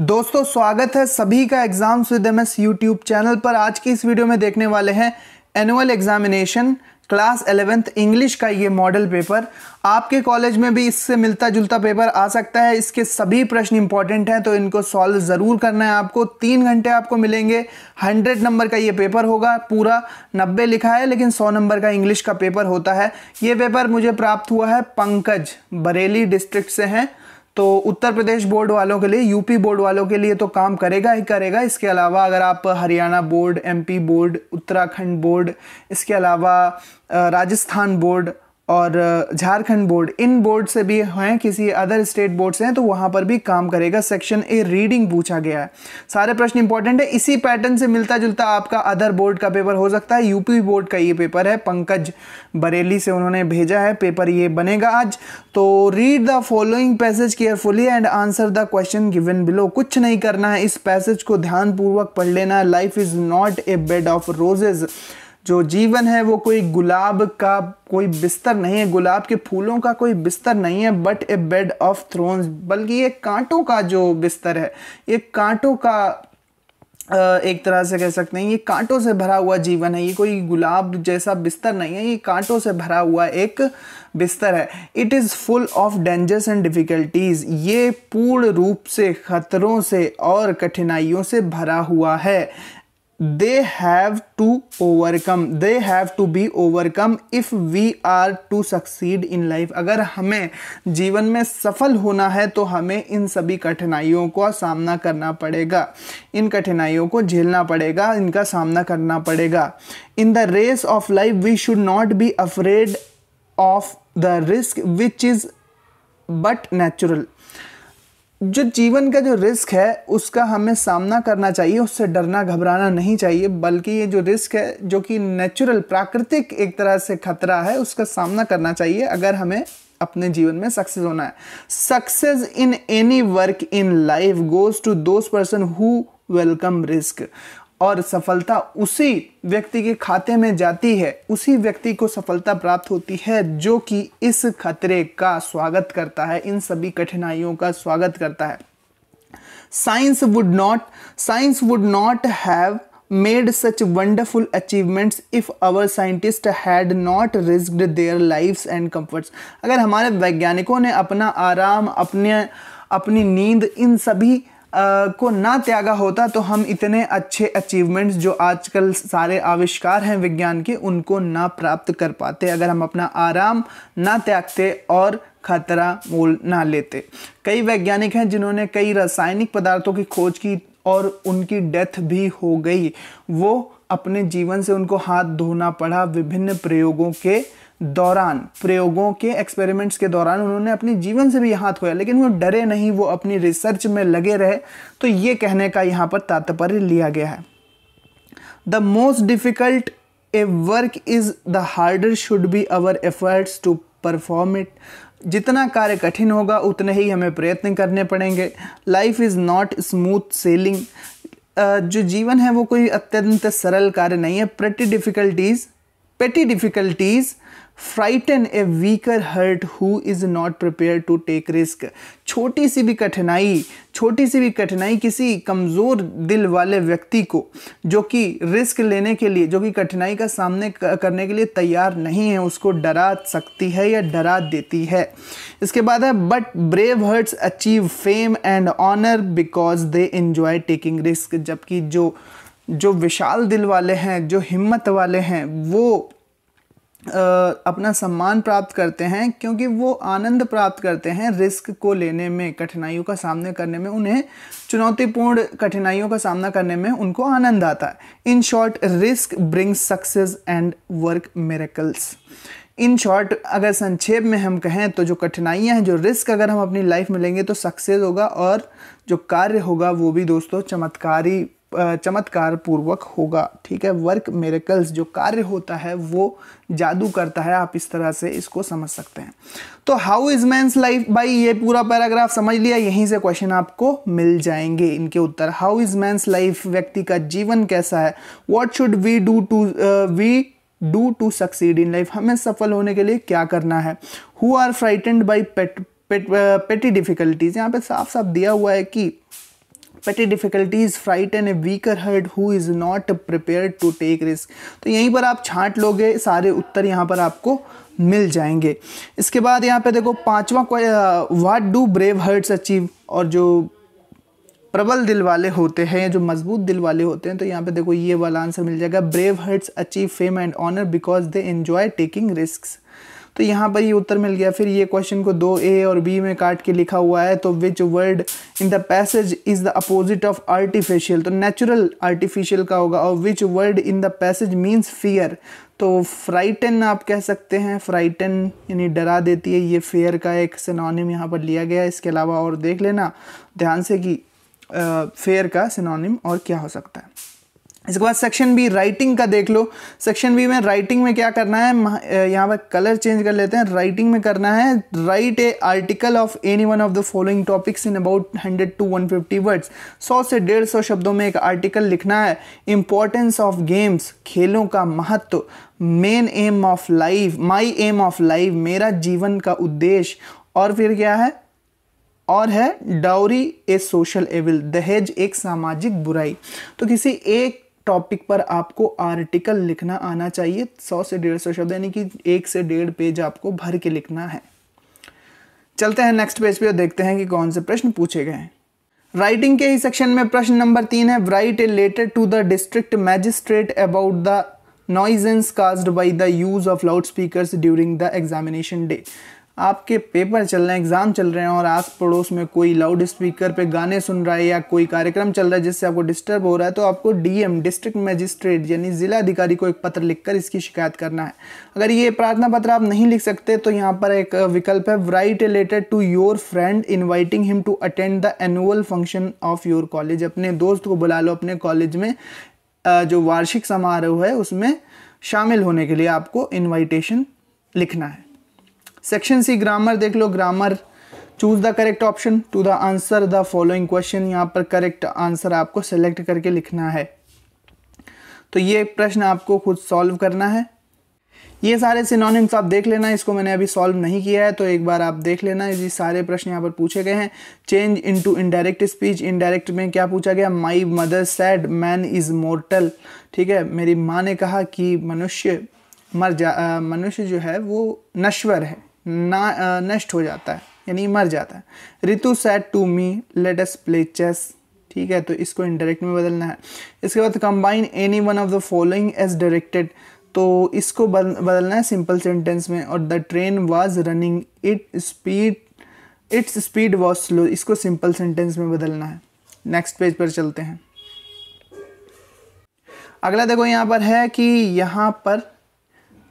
दोस्तों स्वागत है सभी का exams with M S YouTube channel पर आज की इस वीडियो में देखने वाले हैं annual examination class eleventh English का ये मॉडल पेपर आपके कॉलेज में भी इससे मिलता जुलता पेपर आ सकता है इसके सभी प्रश्न इंपॉर्टेंट हैं तो इनको सॉल्व ज़रूर करना है आपको तीन घंटे आपको मिलेंगे हंड्रेड नंबर का ये पेपर होगा पूरा नब्बे लिखा है लेकिन सौ नंबर का इंग्लिश का पेपर होता है ये पेपर मुझे प्राप्त हुआ है पंकज बरेली डिस्ट्रिक्ट से हैं तो उत्तर प्रदेश बोर्ड वालों के लिए यूपी बोर्ड वालों के लिए तो काम करेगा ही करेगा इसके अलावा अगर आप Haryana board MP board Uttarakhand board इसके अलावा राजस्थान बोर्ड और झारखंड बोर्ड इन बोर्ड से भी हैं किसी अदर स्टेट बोर्ड से हैं तो वहाँ पर भी काम करेगा सेक्शन ए रीडिंग पूछा गया है सारे प्रश्न इंपॉर्टेंट है इसी पैटर्न से मिलता जुलता आपका अदर बोर्ड का पेपर हो सकता है यूपी बोर्ड का ये पेपर है पंकज बरेली से उन्होंने भेजा है पेपर ये बनेगा आज तो read the following passage carefully and answer the question given below कुछ नहीं करना है इस पैसेज को ध्यानपूर्वक पढ़ लेना life is not a bed of roses जो जीवन है वो कोई गुलाब का कोई बिस्तर नहीं है गुलाब के फूलों का कोई बिस्तर नहीं है but a bed of thrones बल्कि ये कांटों का जो बिस्तर है ये कांटों का एक तरह से कह सकते हैं ये कांटों से भरा हुआ जीवन है ये कोई गुलाब जैसा बिस्तर नहीं है ये कांटों से भरा हुआ एक बिस्तर है it is full of dangers and difficulties ये पूर्ण रूप से ख़तरों से और कठिनाइयों से भरा हुआ है they have to overcome they have to be overcome if we are to succeed in life अगर हमें जीवन में सफल होना है तो हमें इन सभी कठिनाइयों का सामना करना पड़ेगा इन कठिनाइयों को झेलना पड़ेगा इनका सामना करना पड़ेगा in the race of life we should not be afraid of the risk which is but natural जो जीवन का जो रिस्क है उसका हमें सामना करना चाहिए उससे डरना घबराना नहीं चाहिए बल्कि ये जो रिस्क है जो कि नेचुरल प्राकृतिक एक तरह से खतरा है उसका सामना करना चाहिए अगर हमें अपने जीवन में सक्सेस होना है success in any work in life goes to those person who welcome risk और सफलता उसी व्यक्ति के खाते में जाती है उसी व्यक्ति को सफलता प्राप्त होती है जो कि इस खतरे का स्वागत करता है इन सभी कठिनाइयों का स्वागत करता है science would not science would not have made such wonderful achievements if our scientist had not risked their life and comforts अगर हमारे वैज्ञानिकों ने अपना आराम अपने अपनी नींद इन सभी को ना त्यागा होता तो हम इतने अच्छे अचीवमेंट्स जो आजकल सारे आविष्कार हैं विज्ञान के उनको ना प्राप्त कर पाते अगर हम अपना आराम ना त्यागते और खतरा मोल ना लेते कई वैज्ञानिक हैं जिन्होंने कई रासायनिक पदार्थों की खोज की और उनकी डेथ भी हो गई वो अपने जीवन से उनको हाथ धोना पड़ा विभिन्न प्रयोगों के दौरान प्रयोगों के एक्सपेरिमेंट्स के दौरान उन्होंने अपने जीवन से भी हाथ खोया लेकिन वो डरे नहीं वो अपनी रिसर्च में लगे रहे तो ये कहने का यहाँ पर तात्पर्य लिया गया है the most difficult a work is the harder should be our efforts to perform it जितना कार्य कठिन होगा उतने ही हमें प्रयत्न करने पड़ेंगे life is not smooth sailing जो जीवन है वो कोई अत्यंत सरल कार्य नहीं है प्रति difficulties petty difficulties frighten a weaker heart who is not prepare to take risk छोटी सी भी कठिनाई छोटी सी भी कठिनाई किसी कमज़ोर दिल वाले व्यक्ति को जो कि रिस्क लेने के लिए जो कि कठिनाई का सामने करने के लिए तैयार नहीं है उसको डरा सकती है या डरा देती है इसके बाद है but brave hearts achieve fame and honour because they enjoy taking risk जबकि जो जो विशाल दिल वाले हैं जो हिम्मत वाले हैं वो अपना सम्मान प्राप्त करते हैं क्योंकि वो आनंद प्राप्त करते हैं रिस्क को लेने में कठिनाइयों का सामना करने में उन्हें चुनौतीपूर्ण कठिनाइयों का सामना करने में उनको आनंद आता है in short risk brings success and work miracles in short अगर संक्षेप में हम कहें तो जो कठिनाइयाँ हैं जो रिस्क अगर हम अपनी लाइफ में लेंगे तो सक्सेस होगा और जो कार्य होगा वो भी दोस्तों चमत्कारी चमत्कार पूर्वक होगा ठीक है वर्क मेरेकल्स जो कार्य होता है वो जादू करता है आप इस तरह से इसको समझ सकते हैं तो हाउ इज मैंस लाइफ भाई ये पूरा पैराग्राफ समझ लिया यहीं से क्वेश्चन आपको मिल जाएंगे इनके उत्तर हाउ इज मैंस लाइफ व्यक्ति का जीवन कैसा है what should we do to we do to succeed in life हमें सफल होने के लिए क्या करना है who are frightened by pet petty difficulties यहाँ पे साफ साफ दिया हुआ है कि difficulties fright and a weaker herd who is not prepare to take risk तो यहीं पर आप छांट लोगे सारे उत्तर यहाँ पर आपको मिल जाएंगे इसके बाद यहाँ पे देखो पांचवा what do brave hearts achieve और जो प्रबल दिल वाले होते हैं जो मजबूत दिल वाले होते हैं तो यहाँ पे देखो ये वाला आंसर मिल जाएगा brave hearts achieve fame and honour because they enjoy taking risk तो यहाँ पर ये उत्तर मिल गया फिर ये क्वेश्चन को दो ए और बी में काट के लिखा हुआ है तो which word in the passage is the opposite of artificial तो नेचुरल आर्टिफिशियल का होगा और which word in the passage means fear तो फ्राइटन आप कह सकते हैं फ्राइटन यानी डरा देती है ये फेयर का एक सिनोनिम यहाँ पर लिया गया है इसके अलावा और देख लेना ध्यान से कि फेयर का सिनोनिम और क्या हो सकता है इसके बाद सेक्शन बी राइटिंग का देख लो सेक्शन बी में राइटिंग में क्या करना है यहाँ पर कलर चेंज कर लेते हैं राइटिंग में करना है write a article of any one of the following topics in about hundred to one fifty words सौ से डेढ़ सौ शब्दों में एक आर्टिकल लिखना है इम्पोर्टेंस ऑफ गेम्स खेलों का महत्व main aim of life my aim of life मेरा जीवन का उद्देश्य और फिर क्या है और है डाउरी ए सोशल एविल दहेज एक सामाजिक बुराई तो किसी एक टॉपिक पर आपको आर्टिकल लिखना आना चाहिए सौ से डेढ़ सौ शब्द यानी कि एक से डेढ़ पेज आपको भर के लिखना है चलते हैं नेक्स्ट पेज पे और देखते हैं कि कौन से प्रश्न पूछे गए हैं राइटिंग के ही सेक्शन में प्रश्न नंबर तीन है write a letter to the district magistrate about the nuisance caused by the use of loud speaker during the examination day आपके पेपर चल रहे हैं एग्ज़ाम चल रहे हैं और आस पड़ोस में कोई लाउड स्पीकर पे गाने सुन रहा है या कोई कार्यक्रम चल रहा है जिससे आपको डिस्टर्ब हो रहा है तो आपको डीएम डिस्ट्रिक्ट मजिस्ट्रेट यानी जिला अधिकारी को एक पत्र लिखकर इसकी शिकायत करना है अगर ये प्रार्थना पत्र आप नहीं लिख सकते तो यहाँ पर एक विकल्प है write a letter to your friend inviting him to attend the annual function of your college अपने दोस्त को बुला लो अपने कॉलेज में जो वार्षिक समारोह है उसमें शामिल होने के लिए आपको इन्वाइटेशन लिखना है सेक्शन सी ग्रामर देख लो grammar choose the correct option to the answer the following question यहाँ पर करेक्ट आंसर आपको सेलेक्ट करके लिखना है तो ये प्रश्न आपको खुद सॉल्व करना है ये सारे सिनोनिम्स आप देख लेना इसको मैंने अभी सॉल्व नहीं किया है तो एक बार आप देख लेना ये सारे प्रश्न यहाँ पर पूछे गए हैं change into indirect speech indirect में क्या पूछा गया my mother said man is mortal ठीक है मेरी माँ ने कहा कि मनुष्य मर जा मनुष्य जो है वो नश्वर है ना नष्ट हो जाता है यानी मर जाता है Ritu said to me let us play chess ठीक है तो इसको इनडायरेक्ट में बदलना है इसके बाद combine any one of the following as directed तो इसको बदलना है सिंपल सेंटेंस में और the train was running it speed its speed was slow इसको सिंपल सेंटेंस में बदलना है नेक्स्ट पेज पर चलते हैं अगला देखो यहाँ पर है कि यहाँ पर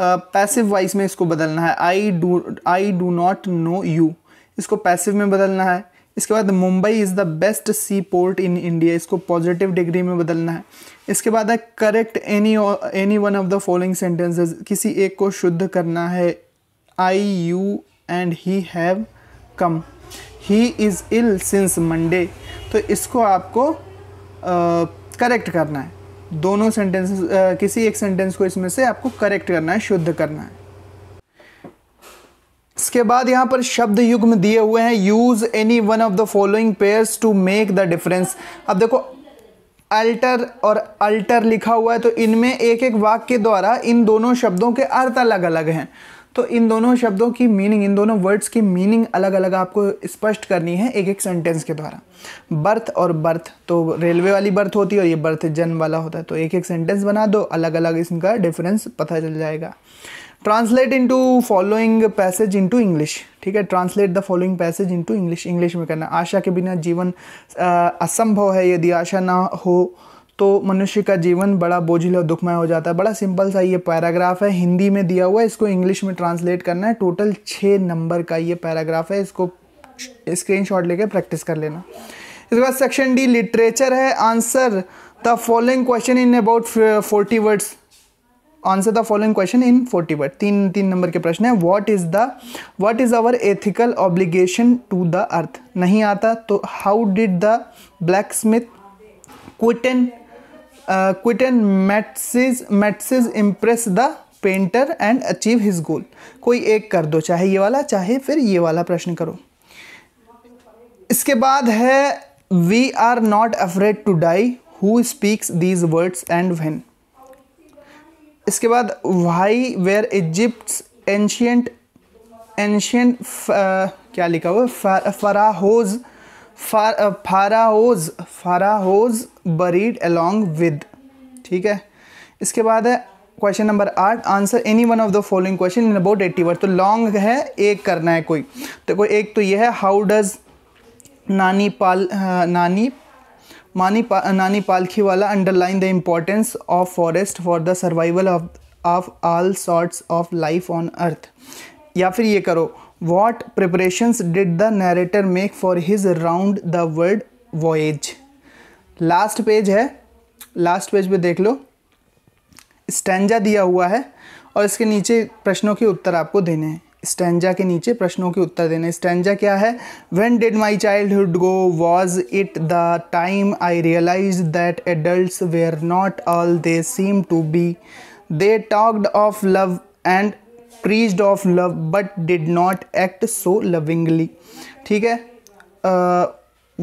पैसिव वाइज में इसको बदलना है I do I do not know you इसको पैसिव में बदलना है इसके बाद Mumbai is the best sea port in India इसको पॉजिटिव डिग्री में बदलना है इसके बाद है correct any any one of the following sentences किसी एक को शुद्ध करना है I you and he have come he is ill since Monday तो इसको आपको करेक्ट uh, करना है दोनों सेंटेंस किसी एक सेंटेंस को इसमें से आपको करेक्ट करना है शुद्ध करना है इसके बाद यहाँ पर शब्द युग्म दिए हुए हैं use any one of the following pairs to make the difference अब देखो अल्टर और अल्टर लिखा हुआ है तो इनमें एक एक वाक्य के द्वारा इन दोनों शब्दों के अर्थ अलग अलग हैं तो इन दोनों शब्दों की मीनिंग इन दोनों वर्ड्स की मीनिंग अलग अलग आपको स्पष्ट करनी है एक एक सेंटेंस के द्वारा बर्थ और बर्थ तो रेलवे वाली बर्थ होती है और ये बर्थ जन्म वाला होता है तो एक एक सेंटेंस बना दो अलग अलग इसका डिफरेंस पता चल जाएगा translate to following passage into English ठीक है translate the following passage into English English में करना आशा के बिना जीवन असंभव है यदि आशा ना हो तो मनुष्य का जीवन बड़ा बोझिल और दुखमय हो जाता है बड़ा सिंपल सा ये पैराग्राफ है हिंदी में दिया हुआ है इसको इंग्लिश में ट्रांसलेट करना है टोटल छः नंबर का ये पैराग्राफ है इसको स्क्रीन शॉट लेकर प्रैक्टिस कर लेना इसके बाद सेक्शन डी लिटरेचर है answer the following question in about forty words answer the following question in forty word तीन तीन नंबर के प्रश्न है what is the what is our ethical obligation to the earth नहीं आता तो how did the blacksmith quitting uh, quit and matches matches impress painter and achieve his goal कोई एक कर दो चाहे ये वाला चाहे फिर ये वाला प्रश्न करो इसके बाद है we are not afraid to die who speaks these words and when इसके बाद why were Egypt ancient ancient क्या लिखा हुआ pharaohs pharaohs pharaohs buried along with ठीक है इसके बाद है क्वेश्चन नंबर आठ answer any one of the following question in about eighty word तो लॉन्ग है एक करना है कोई तो कोई एक तो यह है हाउ डज नानी पाल नानी मानी पा, Nani Palkhivala underline the importance of forest for the survival of of all sorts of life on earth या फिर ये करो what preparations did the narrator make for his round the world voyage last page है last page पे देख लो stanza दिया हुआ है और इसके नीचे प्रश्नों के उत्तर आपको देने हैं स्टैंजा के नीचे प्रश्नों के उत्तर देने स्टैंडा क्या है when did my childhood go was it the time I realise that adult were not all they seem to be they talked of love and preached of love but did not act so lovingly ठीक है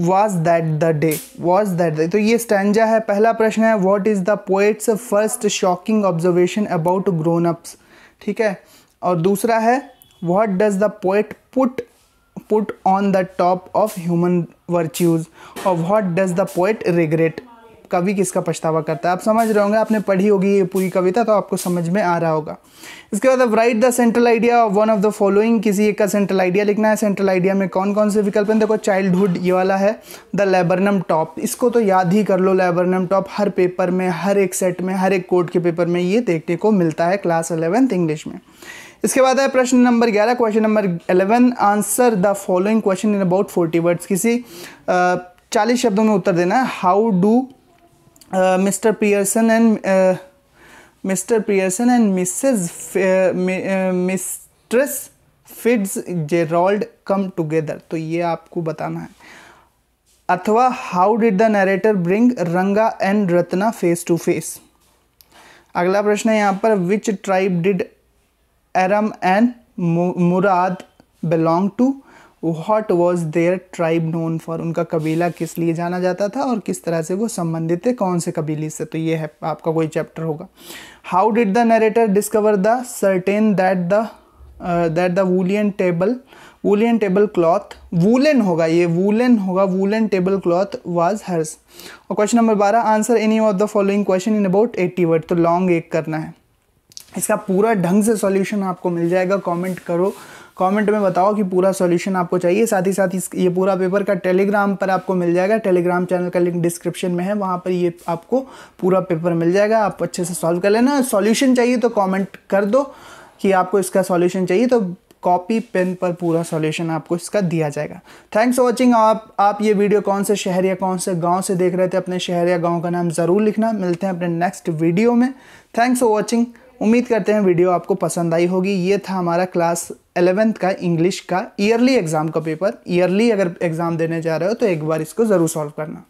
was that the day was that day तो ये stanza है पहला प्रश्न है what is the poet's first shocking observation about grown ups ठीक है और दूसरा है what does the poet put put on the top of human virtues और what does the poet regret कवि किसका पछतावा करता है आप समझ रहे होंगे आपने पढ़ी होगी ये पूरी कविता तो आपको समझ में आ रहा होगा इसके बाद अब write the central idea one of the following किसी एक का सेंट्रल आइडिया लिखना है सेंट्रल आइडिया में कौन कौन से विकल्प हैं देखो चाइल्डहुड ये वाला है द लेबरनम टॉप इसको तो याद ही कर लो लेबरनम टॉप हर पेपर में हर एक सेट में हर एक कोर्ट के पेपर में ये देखने को मिलता है क्लास अलेवेंथ इंग्लिश में इसके बाद है प्रश्न नंबर 11 question number 11 answer the following question in about 40 words किसी 40 शब्दों में उत्तर देना है how do Mr Pearson and Mr Pearson and Mrs mistress Fitzgerald come together तो ये आपको बताना है अथवा how did the narrator bring Ranga and Ratna face to face अगला प्रश्न है यहाँ पर which tribe did Aram and Mourad belong to what was there tribe known for उनका कबीला किस लिए जाना जाता था और किस तरह से वो संबंधित थे कौन से कबीले से तो ये है आपका कोई चैप्टर होगा how did the narrator discover the certain that the that the woollen table woollen table cloth woollen होगा ये वूलन होगा woollen table cloth was hers और क्वेश्चन नंबर बारह answer any of the following question in about eighty word तो long एक करना है इसका पूरा ढंग से सॉल्यूशन आपको मिल जाएगा कमेंट करो कमेंट में बताओ कि पूरा सॉल्यूशन आपको चाहिए साथ ही साथ इस ये पूरा पेपर का टेलीग्राम पर आपको मिल जाएगा टेलीग्राम चैनल का लिंक डिस्क्रिप्शन में है वहाँ पर ये आपको पूरा पेपर मिल जाएगा आप अच्छे से सॉल्व कर लेना सॉल्यूशन चाहिए तो कॉमेंट कर दो कि आपको इसका सॉल्यूशन चाहिए तो कॉपी पेन पर पूरा सॉल्यूशन आपको इसका दिया जाएगा थैंक्स फॉर वॉचिंग आप आप ये वीडियो कौन से शहर या कौन से गांव से देख रहे थे अपने शहर या गांव का नाम ज़रूर लिखना मिलते हैं अपने नेक्स्ट वीडियो में थैंक्स फॉर वॉचिंग उम्मीद करते हैं वीडियो आपको पसंद आई होगी ये था हमारा क्लास एलेवेंथ का इंग्लिश का ईयरली एग्ज़ाम का पेपर ईयरली अगर एग्ज़ाम देने जा रहे हो तो एक बार इसको ज़रूर सॉल्व करना